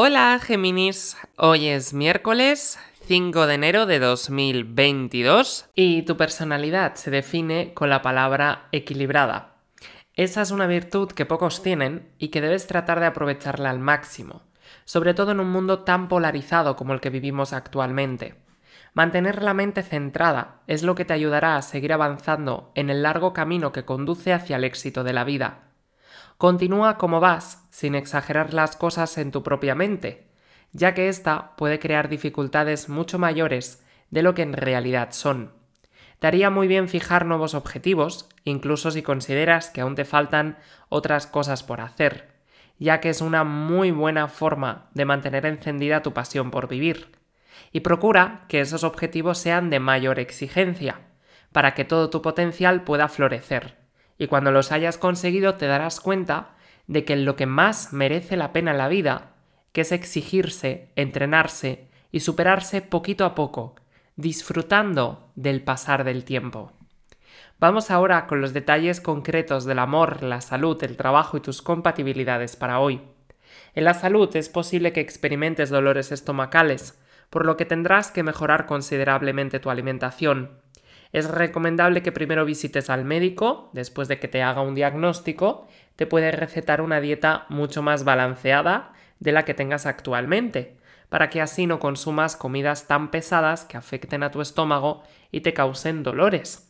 Hola Géminis, hoy es miércoles 5 de enero de 2022 y tu personalidad se define con la palabra equilibrada. Esa es una virtud que pocos tienen y que debes tratar de aprovecharla al máximo, sobre todo en un mundo tan polarizado como el que vivimos actualmente. Mantener la mente centrada es lo que te ayudará a seguir avanzando en el largo camino que conduce hacia el éxito de la vida. Continúa como vas, sin exagerar las cosas en tu propia mente, ya que ésta puede crear dificultades mucho mayores de lo que en realidad son. Daría muy bien fijar nuevos objetivos, incluso si consideras que aún te faltan otras cosas por hacer, ya que es una muy buena forma de mantener encendida tu pasión por vivir. Y procura que esos objetivos sean de mayor exigencia, para que todo tu potencial pueda florecer y cuando los hayas conseguido te darás cuenta de que lo que más merece la pena en la vida, que es exigirse, entrenarse y superarse poquito a poco, disfrutando del pasar del tiempo. Vamos ahora con los detalles concretos del amor, la salud, el trabajo y tus compatibilidades para hoy. En la salud es posible que experimentes dolores estomacales, por lo que tendrás que mejorar considerablemente tu alimentación. Es recomendable que primero visites al médico, después de que te haga un diagnóstico, te puede recetar una dieta mucho más balanceada de la que tengas actualmente, para que así no consumas comidas tan pesadas que afecten a tu estómago y te causen dolores.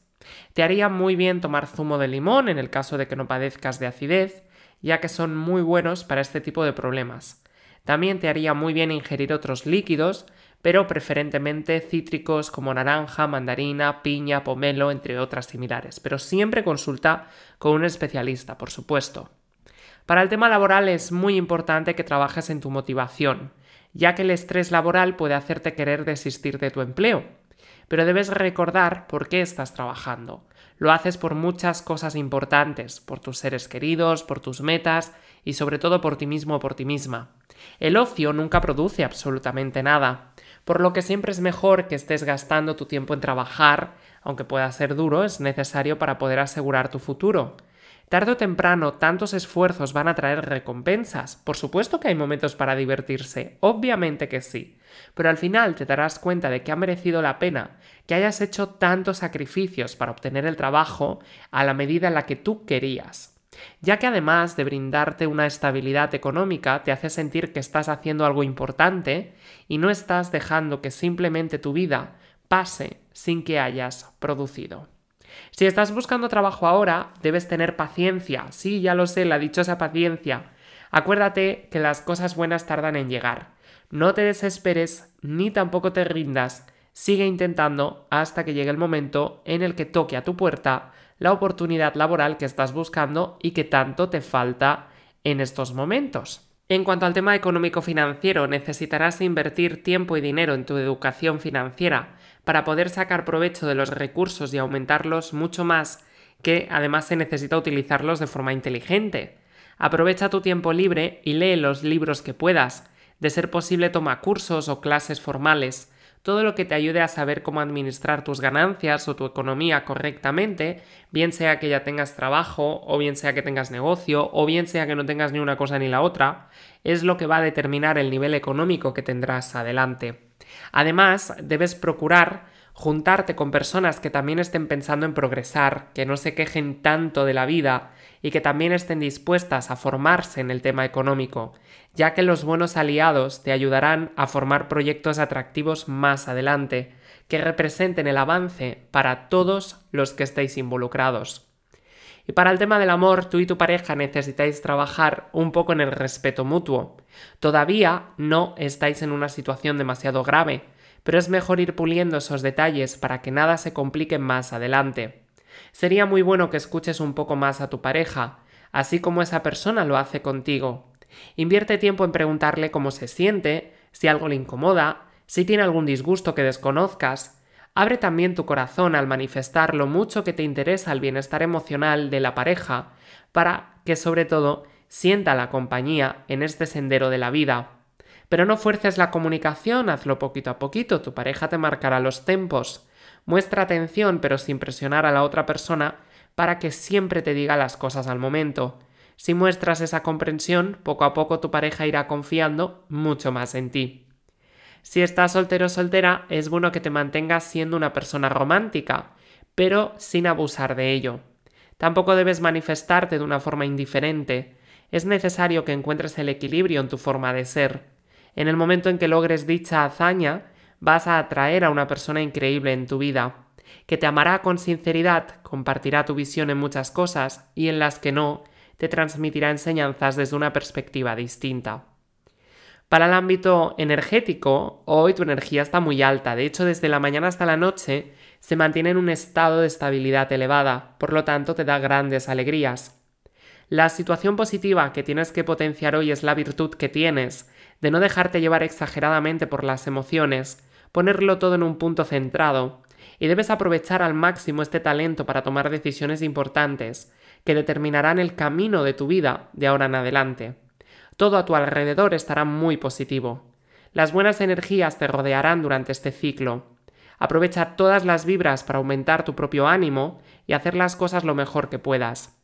Te haría muy bien tomar zumo de limón en el caso de que no padezcas de acidez, ya que son muy buenos para este tipo de problemas. También te haría muy bien ingerir otros líquidos pero preferentemente cítricos como naranja, mandarina, piña, pomelo, entre otras similares. Pero siempre consulta con un especialista, por supuesto. Para el tema laboral es muy importante que trabajes en tu motivación, ya que el estrés laboral puede hacerte querer desistir de tu empleo. Pero debes recordar por qué estás trabajando. Lo haces por muchas cosas importantes, por tus seres queridos, por tus metas y sobre todo por ti mismo o por ti misma. El ocio nunca produce absolutamente nada por lo que siempre es mejor que estés gastando tu tiempo en trabajar, aunque pueda ser duro, es necesario para poder asegurar tu futuro. Tarde o temprano, tantos esfuerzos van a traer recompensas. Por supuesto que hay momentos para divertirse, obviamente que sí, pero al final te darás cuenta de que ha merecido la pena que hayas hecho tantos sacrificios para obtener el trabajo a la medida en la que tú querías ya que además de brindarte una estabilidad económica, te hace sentir que estás haciendo algo importante y no estás dejando que simplemente tu vida pase sin que hayas producido. Si estás buscando trabajo ahora, debes tener paciencia, sí, ya lo sé, la dichosa paciencia. Acuérdate que las cosas buenas tardan en llegar. No te desesperes ni tampoco te rindas. Sigue intentando hasta que llegue el momento en el que toque a tu puerta la oportunidad laboral que estás buscando y que tanto te falta en estos momentos. En cuanto al tema económico-financiero, necesitarás invertir tiempo y dinero en tu educación financiera para poder sacar provecho de los recursos y aumentarlos mucho más que además se necesita utilizarlos de forma inteligente. Aprovecha tu tiempo libre y lee los libros que puedas. De ser posible, toma cursos o clases formales todo lo que te ayude a saber cómo administrar tus ganancias o tu economía correctamente, bien sea que ya tengas trabajo, o bien sea que tengas negocio, o bien sea que no tengas ni una cosa ni la otra, es lo que va a determinar el nivel económico que tendrás adelante. Además, debes procurar juntarte con personas que también estén pensando en progresar, que no se quejen tanto de la vida y que también estén dispuestas a formarse en el tema económico ya que los buenos aliados te ayudarán a formar proyectos atractivos más adelante, que representen el avance para todos los que estéis involucrados. Y para el tema del amor, tú y tu pareja necesitáis trabajar un poco en el respeto mutuo. Todavía no estáis en una situación demasiado grave, pero es mejor ir puliendo esos detalles para que nada se complique más adelante. Sería muy bueno que escuches un poco más a tu pareja, así como esa persona lo hace contigo, Invierte tiempo en preguntarle cómo se siente, si algo le incomoda, si tiene algún disgusto que desconozcas. Abre también tu corazón al manifestar lo mucho que te interesa el bienestar emocional de la pareja, para que sobre todo sienta la compañía en este sendero de la vida. Pero no fuerces la comunicación, hazlo poquito a poquito, tu pareja te marcará los tempos. Muestra atención pero sin presionar a la otra persona para que siempre te diga las cosas al momento. Si muestras esa comprensión, poco a poco tu pareja irá confiando mucho más en ti. Si estás soltero o soltera, es bueno que te mantengas siendo una persona romántica, pero sin abusar de ello. Tampoco debes manifestarte de una forma indiferente. Es necesario que encuentres el equilibrio en tu forma de ser. En el momento en que logres dicha hazaña, vas a atraer a una persona increíble en tu vida, que te amará con sinceridad, compartirá tu visión en muchas cosas y en las que no, te transmitirá enseñanzas desde una perspectiva distinta. Para el ámbito energético, hoy tu energía está muy alta, de hecho desde la mañana hasta la noche se mantiene en un estado de estabilidad elevada, por lo tanto te da grandes alegrías. La situación positiva que tienes que potenciar hoy es la virtud que tienes, de no dejarte llevar exageradamente por las emociones, ponerlo todo en un punto centrado, y debes aprovechar al máximo este talento para tomar decisiones importantes, que determinarán el camino de tu vida de ahora en adelante. Todo a tu alrededor estará muy positivo. Las buenas energías te rodearán durante este ciclo. Aprovecha todas las vibras para aumentar tu propio ánimo y hacer las cosas lo mejor que puedas.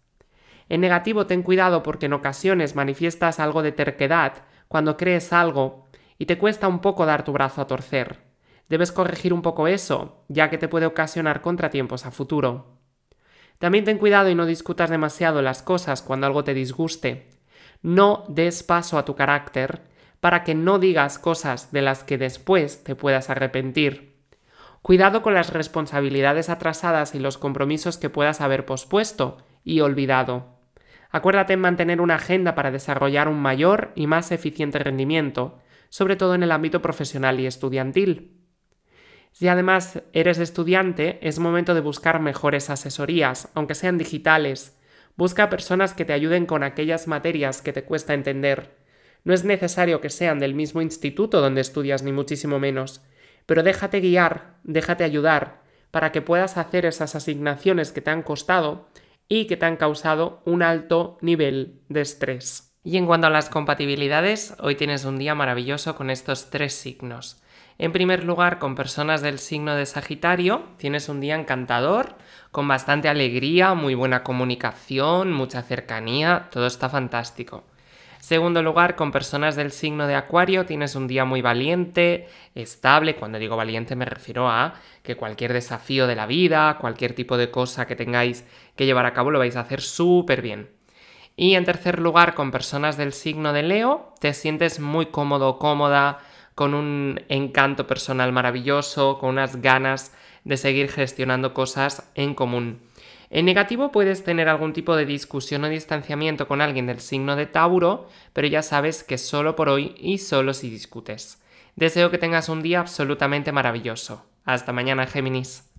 En negativo ten cuidado porque en ocasiones manifiestas algo de terquedad cuando crees algo y te cuesta un poco dar tu brazo a torcer. Debes corregir un poco eso, ya que te puede ocasionar contratiempos a futuro. También ten cuidado y no discutas demasiado las cosas cuando algo te disguste. No des paso a tu carácter para que no digas cosas de las que después te puedas arrepentir. Cuidado con las responsabilidades atrasadas y los compromisos que puedas haber pospuesto y olvidado. Acuérdate en mantener una agenda para desarrollar un mayor y más eficiente rendimiento, sobre todo en el ámbito profesional y estudiantil. Si además eres estudiante, es momento de buscar mejores asesorías, aunque sean digitales. Busca personas que te ayuden con aquellas materias que te cuesta entender. No es necesario que sean del mismo instituto donde estudias, ni muchísimo menos, pero déjate guiar, déjate ayudar, para que puedas hacer esas asignaciones que te han costado y que te han causado un alto nivel de estrés. Y en cuanto a las compatibilidades, hoy tienes un día maravilloso con estos tres signos. En primer lugar, con personas del signo de Sagitario, tienes un día encantador, con bastante alegría, muy buena comunicación, mucha cercanía, todo está fantástico. Segundo lugar, con personas del signo de Acuario tienes un día muy valiente, estable. Cuando digo valiente me refiero a que cualquier desafío de la vida, cualquier tipo de cosa que tengáis que llevar a cabo lo vais a hacer súper bien. Y en tercer lugar, con personas del signo de Leo, te sientes muy cómodo, cómoda, con un encanto personal maravilloso, con unas ganas de seguir gestionando cosas en común. En negativo puedes tener algún tipo de discusión o distanciamiento con alguien del signo de Tauro, pero ya sabes que solo por hoy y solo si discutes. Deseo que tengas un día absolutamente maravilloso. Hasta mañana, Géminis.